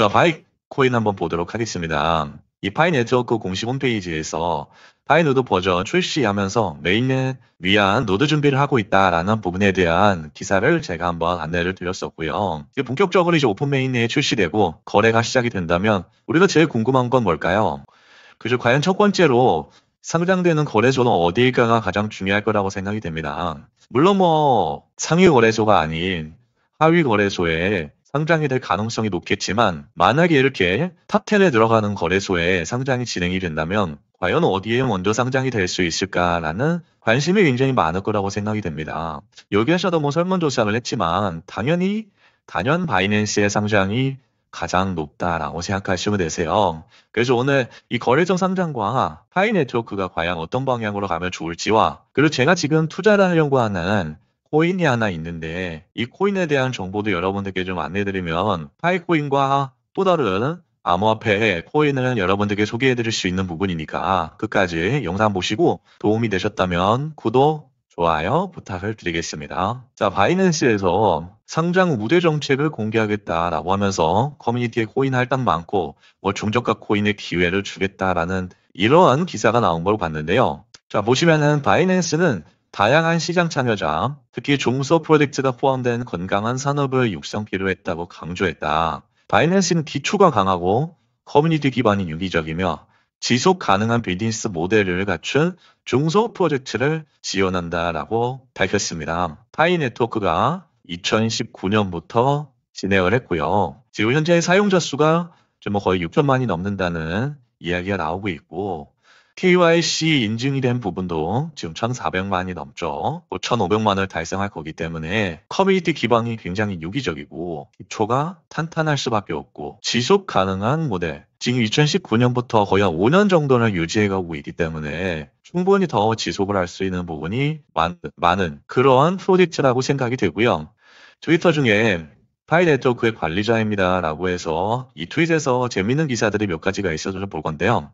자, 바이코인 한번 보도록 하겠습니다. 이 파이 네트워크 공식 홈페이지에서 파이 노드 버전 출시하면서 메인넷 위한 노드 준비를 하고 있다라는 부분에 대한 기사를 제가 한번 안내를 드렸었고요. 이제 본격적으로 이제 오픈 메인넷에 출시되고 거래가 시작이 된다면 우리가 제일 궁금한 건 뭘까요? 그래 과연 첫 번째로 상장되는 거래소는 어디일까가 가장 중요할 거라고 생각이 됩니다. 물론 뭐 상위 거래소가 아닌 하위 거래소에 상장이 될 가능성이 높겠지만 만약에 이렇게 탑1에 들어가는 거래소에 상장이 진행이 된다면 과연 어디에 먼저 상장이 될 수 있을까라는 관심이 굉장히 많을 거라고 생각이 됩니다. 여기에서도 뭐 설문조사를 했지만 당연히 단연 바이낸스의 상장이 가장 높다라고 생각하시면 되세요. 그래서 오늘 이 거래소 상장과 파이 네트워크가 과연 어떤 방향으로 가면 좋을지와 그리고 제가 지금 투자를 하려고 하는 코인이 하나 있는데 이 코인에 대한 정보도 여러분들께 좀 안내드리면 파이코인과 또 다른 암호화폐 코인을 여러분들께 소개해드릴 수 있는 부분이니까 끝까지 영상 보시고 도움이 되셨다면 구독, 좋아요 부탁을 드리겠습니다. 자, 바이낸스에서 상장 우대 정책을 공개하겠다라고 하면서 커뮤니티에 코인 할당 많고 뭐 중저가 코인의 기회를 주겠다라는 이러한 기사가 나온 걸 봤는데요. 자, 보시면은 바이낸스는 다양한 시장 참여자, 특히 중소 프로젝트가 포함된 건강한 산업을 육성필요 했다고 강조했다. 바이낸스는 기초가 강하고 커뮤니티 기반이 유기적이며 지속 가능한 비즈니스 모델을 갖춘 중소 프로젝트를 지원한다라고 밝혔습니다. 파이 네트워크가 2019년부터 진행을 했고요. 지금 현재 사용자 수가 거의 6천만이 넘는다는 이야기가 나오고 있고 KYC 인증이 된 부분도 지금 1,400만이 넘죠. 5,500만을 달성할 거기 때문에 커뮤니티 기반이 굉장히 유기적이고 기초가 탄탄할 수밖에 없고 지속 가능한 모델 지금 2019년부터 거의 한 5년 정도를 유지해가고 있기 때문에 충분히 더 지속을 할 수 있는 부분이 많, 많은 그러한 프로젝트라고 생각이 되고요. 트위터 중에 파이 네트워크의 관리자입니다 라고 해서 이 트윗에서 재밌는 기사들이 몇 가지가 있어서 볼 건데요.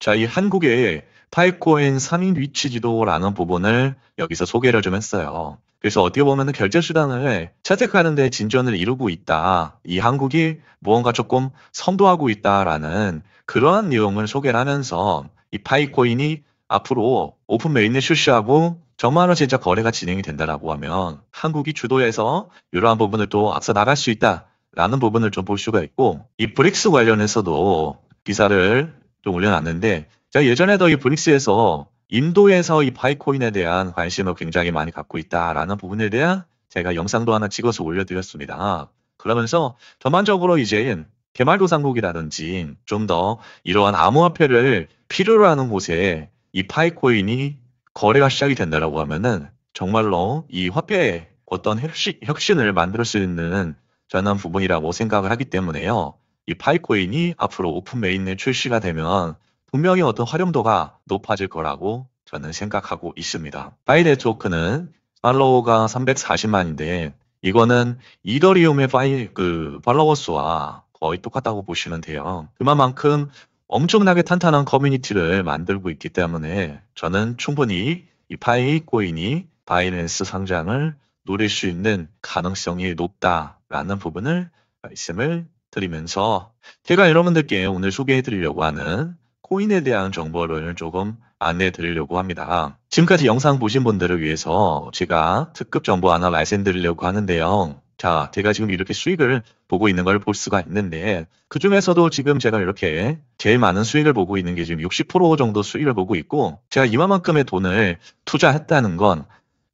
자, 이 한국의 파이코인 3인 위치 지도라는 부분을 여기서 소개를 좀 했어요. 그래서 어떻게 보면 결제 수단을 채택하는 데 진전을 이루고 있다. 이 한국이 무언가 조금 선도하고 있다라는 그러한 내용을 소개를 하면서 이 파이코인이 앞으로 오픈 메인을 출시하고 정말로 진짜 거래가 진행이 된다라고 하면 한국이 주도해서 이러한 부분을 또 앞서 나갈 수 있다라는 부분을 좀 볼 수가 있고 이 브릭스 관련해서도 기사를 좀 올려놨는데 제가 예전에도 이 브릭스에서 인도에서 이 파이코인에 대한 관심을 굉장히 많이 갖고 있다라는 부분에 대한 제가 영상도 하나 찍어서 올려드렸습니다. 그러면서 전반적으로 이제 개발도상국이라든지 좀 더 이러한 암호화폐를 필요로 하는 곳에 이 파이코인이 거래가 시작이 된다라고 하면은 정말로 이 화폐의 어떤 혁신, 혁신을 만들 수 있는 전환 부분이라고 생각을 하기 때문에요. 이 파이코인이 앞으로 오픈 메인에 출시가 되면 분명히 어떤 활용도가 높아질 거라고 저는 생각하고 있습니다. 파이레 토크는 팔로워가 340만인데 이거는 이더리움의 파이 그 팔로워 수와 거의 똑같다고 보시면 돼요. 그만큼 엄청나게 탄탄한 커뮤니티를 만들고 있기 때문에 저는 충분히 이 파이코인이 바이낸스 상장을 노릴 수 있는 가능성이 높다라는 부분을 말씀을 드리면서 제가 여러분들께 오늘 소개해 드리려고 하는 코인에 대한 정보를 조금 안내해 드리려고 합니다. 지금까지 영상 보신 분들을 위해서 제가 특급 정보 하나 말씀드리려고 하는데요. 자, 제가 지금 이렇게 수익을 보고 있는 걸 볼 수가 있는데 그 중에서도 지금 제가 이렇게 제일 많은 수익을 보고 있는 게 지금 60% 정도 수익을 보고 있고 제가 이만큼의 돈을 투자했다는 건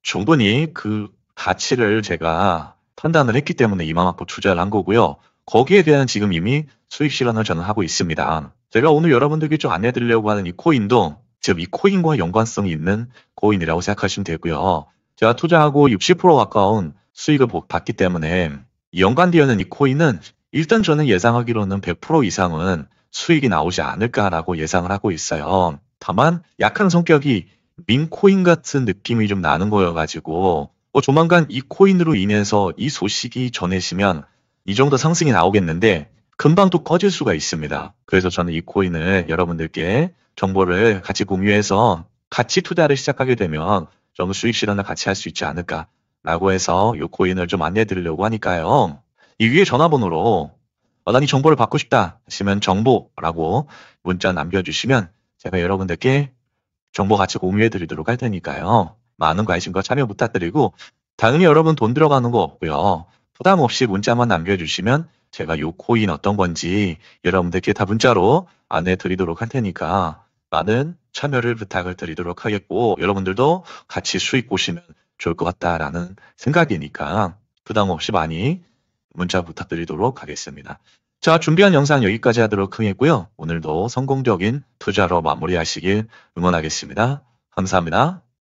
충분히 그 가치를 제가 판단을 했기 때문에 이만큼 투자를 한 거고요. 거기에 대한 지금 이미 수익 실현을 저는 하고 있습니다. 제가 오늘 여러분들께 좀 안내 드리려고 하는 이 코인도 즉 이 코인과 연관성이 있는 코인이라고 생각하시면 되고요. 제가 투자하고 60% 가까운 수익을 받기 때문에 연관되어 있는 이 코인은 일단 저는 예상하기로는 100% 이상은 수익이 나오지 않을까라고 예상을 하고 있어요. 다만 약한 성격이 민코인 같은 느낌이 좀 나는 거여가지고 어, 조만간 이 코인으로 인해서 이 소식이 전해지면 이 정도 상승이 나오겠는데 금방 또 꺼질 수가 있습니다. 그래서 저는 이 코인을 여러분들께 정보를 같이 공유해서 같이 투자를 시작하게 되면 좀 수익 실현을 같이 할 수 있지 않을까 라고 해서 이 코인을 좀 안내해 드리려고 하니까요. 이 위에 전화번호로 어, 단이 정보를 받고 싶다 하시면 정보라고 문자 남겨주시면 제가 여러분들께 정보 같이 공유해 드리도록 할 테니까요. 많은 관심과 참여 부탁드리고 당연히 여러분 돈 들어가는 거 없고요. 부담 없이 문자만 남겨주시면 제가 요 코인 어떤 건지 여러분들께 다 문자로 안내 드리도록 할 테니까 많은 참여를 부탁을 드리도록 하겠고 여러분들도 같이 수익 보시면 좋을 것 같다라는 생각이니까 부담 없이 많이 문자 부탁드리도록 하겠습니다. 자, 준비한 영상 여기까지 하도록 하겠고요. 오늘도 성공적인 투자로 마무리하시길 응원하겠습니다. 감사합니다.